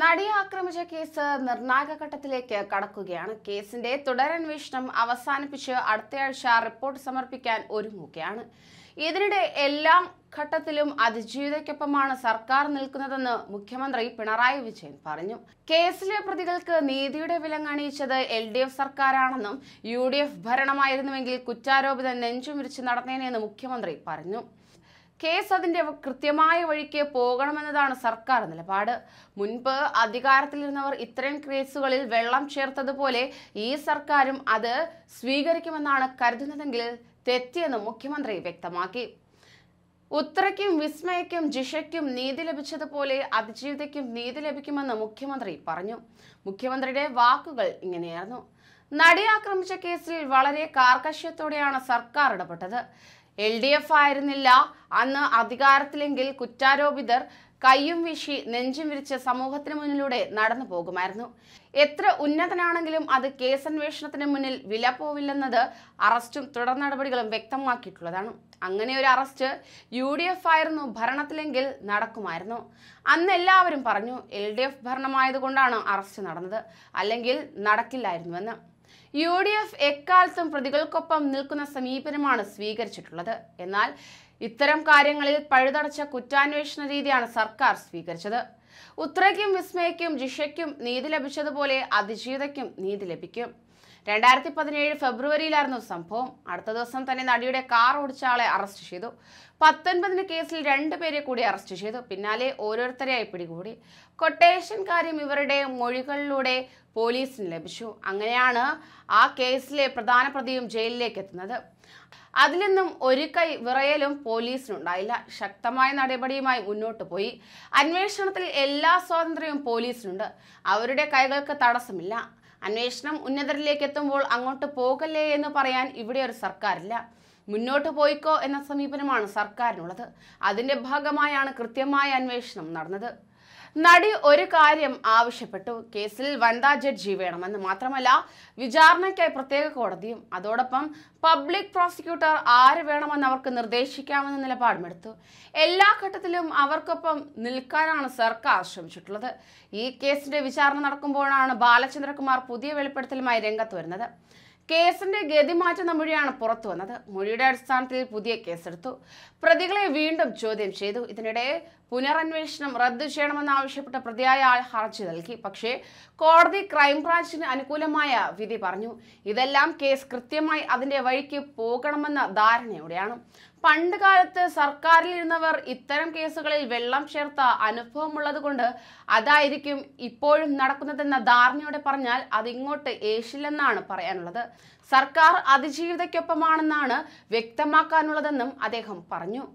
നടിയെ ആക്രമിച്ച കേസ് നിർണായക ഘട്ടത്തിലേക്ക് കടക്കുകയാണ് കേസിന്റെ തുടരന്വേഷണം അവസാനിപ്പിച്ച് അടുത്തയാഴ്ച റിപ്പോർട്ട് സമർപ്പിക്കാൻ ഒരുങ്ങുകയാണ് ഇതിനിടെ എല്ലാ ഘട്ടത്തിലും അതിജീവിതയ്ക്കൊപ്പമാണ് സർക്കാർ നിൽക്കുന്നതെന്ന് മുഖ്യമന്ത്രി പിണറായി വിജയൻ പറഞ്ഞു കേസിലെ പ്രതികൾക്ക് നീതിയുടെ വിലങ്ങണിയിച്ചത് എൽ ഡി എഫ് സർക്കാരാണെന്നും യു ഡി എഫ് ഭരണമായിരുന്നുവെങ്കിൽ കുറ്റാരോപിതൻ നെഞ്ചുമിരിച്ച് നടത്തേനെന്ന് മുഖ്യമന്ത്രി പറഞ്ഞു കേസ് അതിൻ്റെ കൃത്യമായ വഴിക്ക് പോകണമെന്നതാണ് സർക്കാർ നിലപാട് മുൻപ് അധികാരത്തിലിരുന്നവർ ഇത്തരം കേസുകളിൽ വെള്ളം ചേർത്തതുപോലെ ഈ സർക്കാരും അത് സ്വീകരിക്കുമെന്നാണ് കരുതുന്നതെങ്കിൽ തെറ്റിയെന്ന് മുഖ്യമന്ത്രി വ്യക്തമാക്കി ഉത്രയ്ക്കും വിസ്മയക്കും ജിഷയ്ക്കും നീതി ലഭിച്ചതുപോലെ അതിജീവിതയ്ക്കും നീതി ലഭിക്കുമെന്ന് മുഖ്യമന്ത്രി പറഞ്ഞു മുഖ്യമന്ത്രിയുടെ വാക്കുകൾ ഇങ്ങനെയായിരുന്നു നടിയെ ആക്രമിച്ച കേസിൽ വളരെ കാർക്കശ്യത്തോടെയാണ് സർക്കാർ ഇടപെട്ടത് എൽ ഡി എഫ് ആയിരുന്നില്ല അന്ന് അധികാരത്തിലെങ്കിൽ കുറ്റാരോപിതർ കയ്യും വീശി നെഞ്ചും വിരിച്ച് സമൂഹത്തിന് മുന്നിലൂടെ നടന്നു പോകുമായിരുന്നു എത്ര ഉന്നതനാണെങ്കിലും അത് കേസന്വേഷണത്തിന് മുന്നിൽ വില പോവില്ലെന്നത് അറസ്റ്റും തുടർ നടപടികളും വ്യക്തമാക്കിയിട്ടുള്ളതാണ് അങ്ങനെ ഒരു അറസ്റ്റ് യു ഡി എഫ് ആയിരുന്നു ഭരണത്തിലെങ്കിൽ നടക്കുമായിരുന്നു അന്ന് എല്ലാവരും പറഞ്ഞു എൽ ഡി എഫ് ഭരണമായതുകൊണ്ടാണ് അറസ്റ്റ് നടന്നത് അല്ലെങ്കിൽ നടക്കില്ലായിരുന്നുവെന്ന് യു ഡി എഫ് എക്കാലത്തും പ്രതികൾക്കൊപ്പം നിൽക്കുന്ന സമീപനമാണ് സ്വീകരിച്ചിട്ടുള്ളത് എന്നാൽ ഇത്തരം കാര്യങ്ങളിൽ പഴുതടച്ച കുറ്റാന്വേഷണ രീതിയാണ് സർക്കാർ സ്വീകരിച്ചത് ഉത്രയ്ക്കും വിസ്മയക്കും ജിഷയ്ക്കും നീതി ലഭിച്ചതുപോലെ അതിജീതയ്ക്കും നീതി ലഭിക്കും രണ്ടായിരത്തി പതിനേഴ് ഫെബ്രുവരിയിലായിരുന്നു സംഭവം അടുത്ത ദിവസം തന്നെ നടിയുടെ കാർ ഓടിച്ച ആളെ അറസ്റ്റ് ചെയ്തു പത്തൊൻപതിന് കേസിൽ പേരെ കൂടി അറസ്റ്റ് ചെയ്തു പിന്നാലെ ഓരോരുത്തരെയായി പിടികൂടി കൊട്ടേഷൻ കാര്യം ഇവരുടെ മൊഴികളിലൂടെ പോലീസിന് ലഭിച്ചു അങ്ങനെയാണ് ആ കേസിലെ പ്രധാന പ്രതിയും ജയിലിലേക്ക് എത്തുന്നത് അതിൽ നിന്നും ഒരു കൈ വിറയലും പോലീസിനുണ്ടായില്ല ശക്തമായ നടപടിയുമായി മുന്നോട്ട് പോയി അന്വേഷണത്തിൽ എല്ലാ സ്വാതന്ത്ര്യവും പോലീസിനുണ്ട് അവരുടെ കൈകൾക്ക് തടസ്സമില്ല അന്വേഷണം ഉന്നതരിലേക്ക് എത്തുമ്പോൾ അങ്ങോട്ട് പോകല്ലേ എന്ന് പറയാൻ ഇവിടെ ഒരു സർക്കാരില്ല മുന്നോട്ട് പോയിക്കോ എന്ന സമീപനമാണ് സർക്കാരിനുള്ളത് അതിൻ്റെ ഭാഗമായാണ് കൃത്യമായ അന്വേഷണം നടന്നത് നടി ഒരു കാര്യം ആവശ്യപ്പെട്ടു കേസിൽ വനിതാ ജഡ്ജി വേണമെന്ന് മാത്രമല്ല വിചാരണയ്ക്കായി പ്രത്യേക കോടതിയും അതോടൊപ്പം പബ്ലിക് പ്രോസിക്യൂട്ടർ ആര് വേണമെന്ന് അവർക്ക് നിർദ്ദേശിക്കാമെന്ന നിലപാടുമെടുത്തു എല്ലാ ഘട്ടത്തിലും അവർക്കൊപ്പം നിൽക്കാനാണ് സർക്കാർ ശ്രമിച്ചിട്ടുള്ളത് ഈ കേസിന്റെ വിചാരണ നടക്കുമ്പോഴാണ് ബാലചന്ദ്രകുമാർ പുതിയ വെളിപ്പെടുത്തലുമായി രംഗത്ത് വരുന്നത് കേസിന്റെ ഗതി മാറ്റുന്ന മൊഴിയാണ് പുറത്തു വന്നത് മൊഴിയുടെ അടിസ്ഥാനത്തിൽ പുതിയ കേസെടുത്തു പ്രതികളെ വീണ്ടും ചോദ്യം ചെയ്തു ഇതിനിടെ പുനരന്വേഷണം റദ്ദു ചെയ്യണമെന്നാവശ്യപ്പെട്ട് പ്രതിയായ ആൾ ഹർജി നൽകി പക്ഷേ കോടതി ക്രൈംബ്രാഞ്ചിന് അനുകൂലമായ വിധി പറഞ്ഞു ഇതെല്ലാം കേസ് കൃത്യമായി അതിന്റെ വഴിക്ക് പോകണമെന്ന ധാരണയോടെയാണ് പണ്ട് കാലത്ത് സർക്കാരിലിരുന്നവർ ഇത്തരം കേസുകളിൽ വെള്ളം ചേർത്ത അനുഭവമുള്ളതുകൊണ്ട് അതായിരിക്കും ഇപ്പോഴും നടക്കുന്നതെന്ന ധാരണയോടെ പറഞ്ഞാൽ അതിങ്ങോട്ട് ഏശില്ലെന്നാണ് പറയാനുള്ളത് സർക്കാർ അതിജീവിതയ്ക്കൊപ്പമാണെന്നാണ് വ്യക്തമാക്കാനുള്ളതെന്നും അദ്ദേഹം പറഞ്ഞു